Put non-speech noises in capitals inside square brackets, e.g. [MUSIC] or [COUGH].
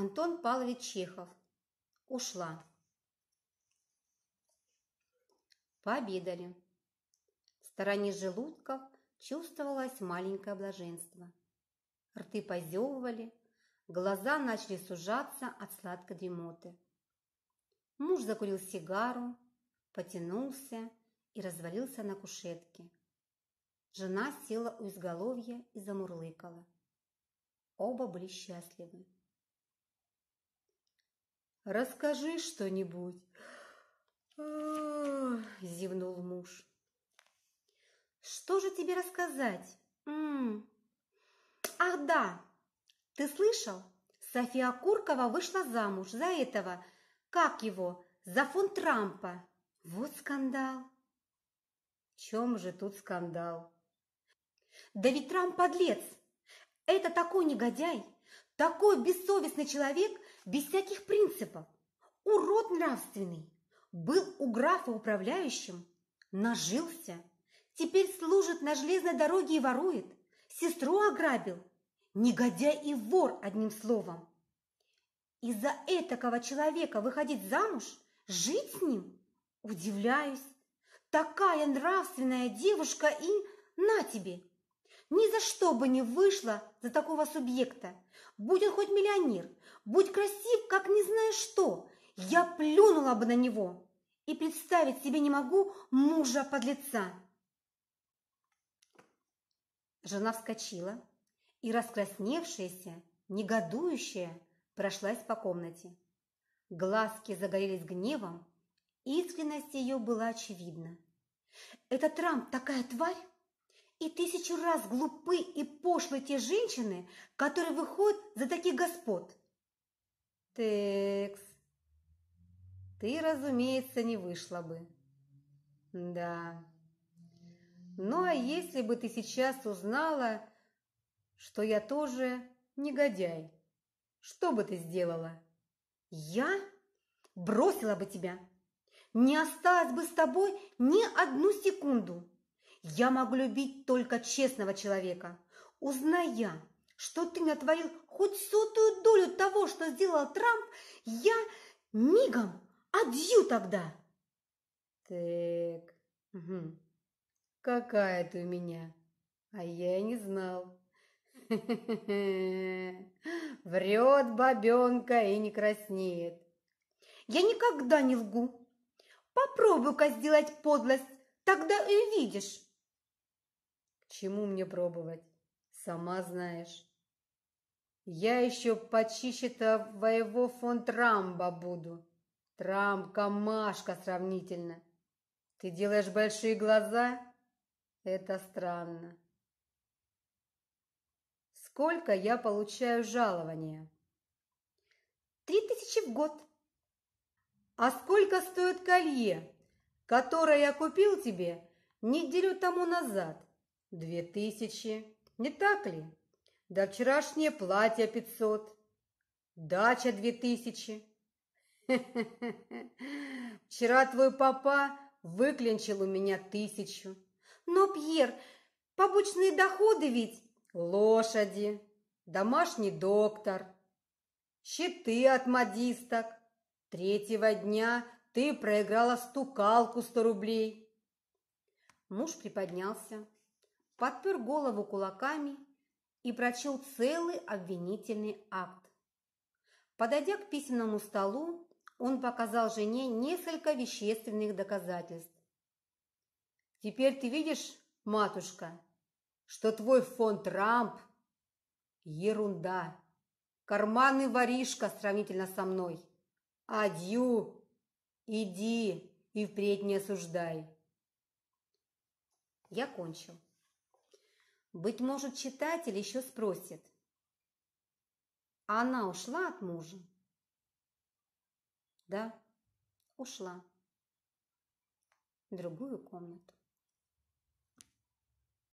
Антон Павлович Чехов. Ушла. Пообедали. В стороне желудков чувствовалось маленькое блаженство. Рты позевывали, глаза начали сужаться от сладкой дремоты. Муж закурил сигару, потянулся и развалился на кушетке. Жена села у изголовья и замурлыкала. Оба были счастливы расскажи что-нибудь. А, зевнул муж. Что же тебе рассказать? М-м. Ах да, ты слышал? София Куркова вышла замуж за этого, как его, за фон Трампа. Вот скандал. В чем же тут скандал? Да ведь Трамп подлец. Это такой негодяй, такой бессовестный человек, без всяких принципов, урод нравственный, был у графа управляющим, нажился, теперь служит на железной дороге и ворует, сестру ограбил, негодяй и вор одним словом. из за этакого человека выходить замуж, жить с ним? Удивляюсь, такая нравственная девушка и на тебе, ни за что бы не вышла за такого субъекта. Будь он хоть миллионер, будь красив, как не знаю что, я плюнула бы на него. И представить себе не могу мужа подлеца. Жена вскочила и, раскрасневшаяся, негодующая, прошлась по комнате. Глазки загорелись гневом, искренность ее была очевидна. «Этот Трамп такая тварь? И тысячу раз глупы и пошлы те женщины, которые выходят за таких господ. Текс, ты, разумеется, не вышла бы. Да. Ну а если бы ты сейчас узнала, что я тоже негодяй, что бы ты сделала? Я бросила бы тебя. Не осталась бы с тобой ни одну секунду. Я могу любить только честного человека. Узнай я, что ты натворил хоть сотую долю того, что сделал Трамп, я мигом отью тогда. Так, угу. какая ты у меня, а я и не знал. [LAUGHS] Врет бабенка и не краснеет. Я никогда не лгу. Попробуй-ка сделать подлость, тогда и видишь чему мне пробовать? Сама знаешь. Я еще почище-то воево фон Трамба буду. Трамка, камашка сравнительно. Ты делаешь большие глаза? Это странно. Сколько я получаю жалования? Три тысячи в год. А сколько стоит колье, которое я купил тебе неделю тому назад? Две тысячи. Не так ли? Да вчерашнее платье пятьсот. Дача две тысячи. [LAUGHS] Вчера твой папа выклинчил у меня тысячу. Но, Пьер, побочные доходы ведь... Лошади, домашний доктор, щиты от модисток. Третьего дня ты проиграла стукалку сто рублей. Муж приподнялся, подпер голову кулаками и прочел целый обвинительный акт. Подойдя к письменному столу, он показал жене несколько вещественных доказательств. «Теперь ты видишь, матушка, что твой фон Трамп – ерунда, карманный воришка сравнительно со мной. Адью, иди и впредь не осуждай». Я кончил. Быть может, читатель еще спросит. А она ушла от мужа? Да, ушла. В другую комнату.